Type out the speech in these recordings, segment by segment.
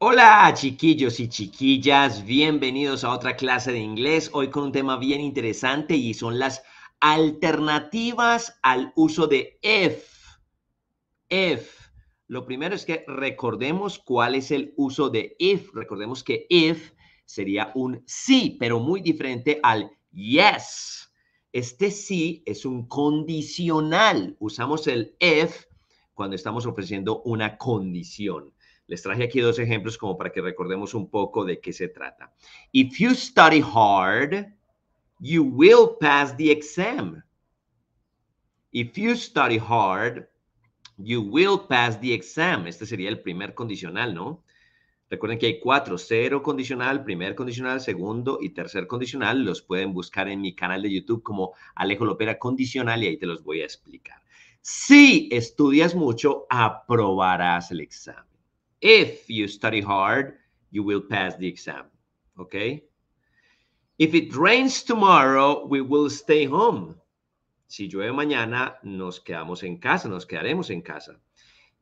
Hola chiquillos y chiquillas, bienvenidos a otra clase de inglés, hoy con un tema bien interesante y son las alternativas al uso de if. If. Lo primero es que recordemos cuál es el uso de if. Recordemos que if sería un sí, pero muy diferente al yes. Este sí es un condicional. Usamos el if cuando estamos ofreciendo una condición. Les traje aquí dos ejemplos como para que recordemos un poco de qué se trata. If you study hard, you will pass the exam. If you study hard, you will pass the exam. Este sería el primer condicional, ¿no? Recuerden que hay cuatro, cero condicional, primer condicional, segundo y tercer condicional. Los pueden buscar en mi canal de YouTube como Alejo Lopera Condicional y ahí te los voy a explicar. Si estudias mucho, aprobarás el examen. If you study hard, you will pass the exam. Okay? If it rains tomorrow, we will stay home. Si llueve mañana, nos quedamos en casa, nos quedaremos en casa.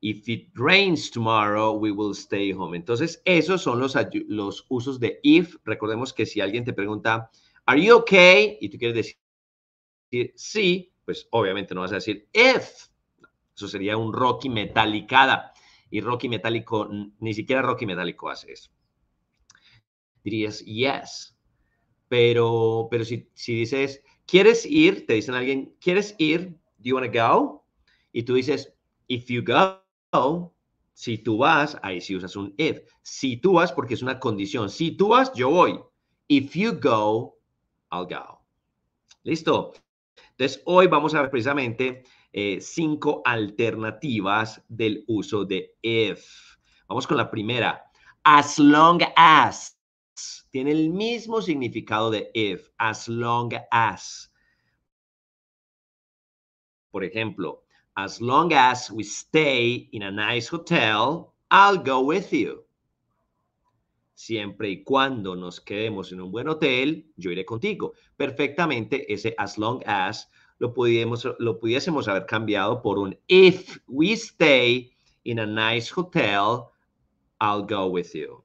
If it rains tomorrow, we will stay home. Entonces, esos son los, los usos de if. Recordemos que si alguien te pregunta, ¿Are you okay? Y tú quieres decir sí, pues obviamente no vas a decir if. Eso sería un Rocky metalicada. Y Rocky Metálico, ni siquiera Rocky Metálico hace eso. Dirías, yes. Pero, pero si, si dices, ¿quieres ir? Te dicen alguien, ¿quieres ir? ¿Do you want to go? Y tú dices, if you go, si tú vas, ahí sí usas un if. Si tú vas, porque es una condición. Si tú vas, yo voy. If you go, I'll go. Listo. Entonces, hoy vamos a ver precisamente eh, cinco alternativas del uso de if. Vamos con la primera. As long as. Tiene el mismo significado de if. As long as. Por ejemplo, as long as we stay in a nice hotel, I'll go with you. Siempre y cuando nos quedemos en un buen hotel, yo iré contigo. Perfectamente, ese as long as lo, pudiésemos, lo pudiésemos haber cambiado por un If we stay in a nice hotel, I'll go with you.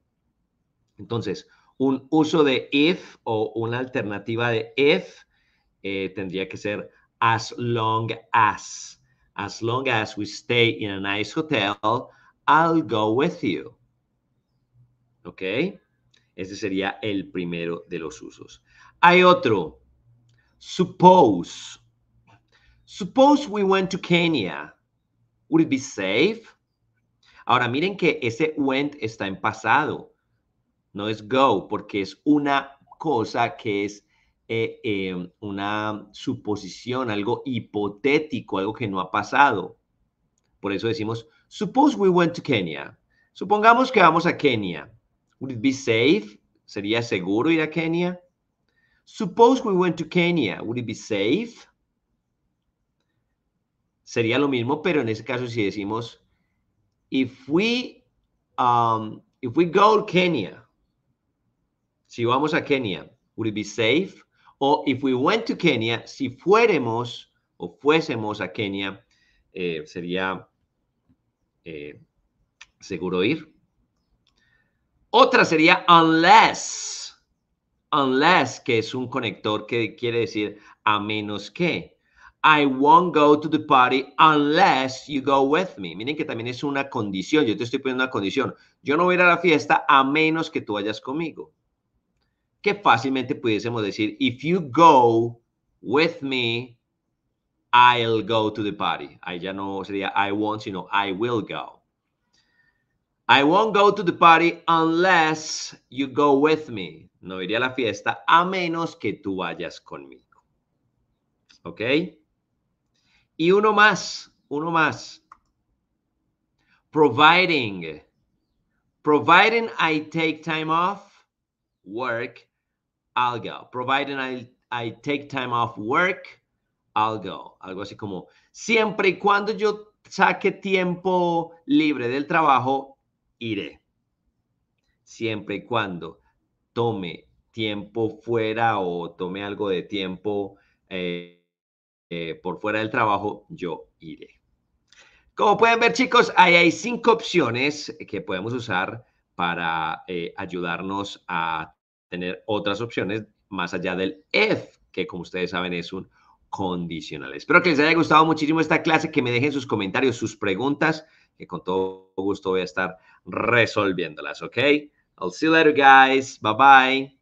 Entonces, un uso de if o una alternativa de if eh, tendría que ser as long as. As long as we stay in a nice hotel, I'll go with you. ¿Ok? Ese sería el primero de los usos. Hay otro, suppose. Suppose we went to Kenya. Would it be safe? Ahora miren que ese went está en pasado. No es go, porque es una cosa que es eh, em, una suposición, algo hipotético, algo que no ha pasado. Por eso decimos, suppose we went to Kenya. Supongamos que vamos a Kenya, Would it be safe? ¿Sería seguro ir a Kenya? Suppose we went to Kenya. Would it be safe? sería lo mismo, pero en ese caso si decimos, if we, um, if we go to Kenya, si vamos a Kenya, would it be safe? O if we went to Kenya, si fuéramos o fuésemos a Kenia, eh, sería eh, seguro ir. Otra sería unless, unless, que es un conector que quiere decir a menos que. I won't go to the party unless you go with me. Miren que también es una condición, yo te estoy poniendo una condición. Yo no voy a ir a la fiesta a menos que tú vayas conmigo. Que fácilmente pudiésemos decir, if you go with me, I'll go to the party. Ahí ya no sería I won't, sino I will go. I won't go to the party unless you go with me. No iría a la fiesta a menos que tú vayas conmigo. ¿Ok? Y uno más, uno más. Providing. Providing I take time off work, I'll go. Providing I, take time off work, I'll go. Algo así como, siempre y cuando yo saque tiempo libre del trabajo, iré. Siempre y cuando tome tiempo fuera o tome algo de tiempo eh, eh, por fuera del trabajo, yo iré. Como pueden ver, chicos, ahí hay cinco opciones que podemos usar para eh, ayudarnos a tener otras opciones más allá del if, que como ustedes saben es un condicional. Espero que les haya gustado muchísimo esta clase, que me dejen sus comentarios, sus preguntas, que con todo gusto voy a estar resolviéndolas, ¿ok? I'll see you later, guys. Bye bye.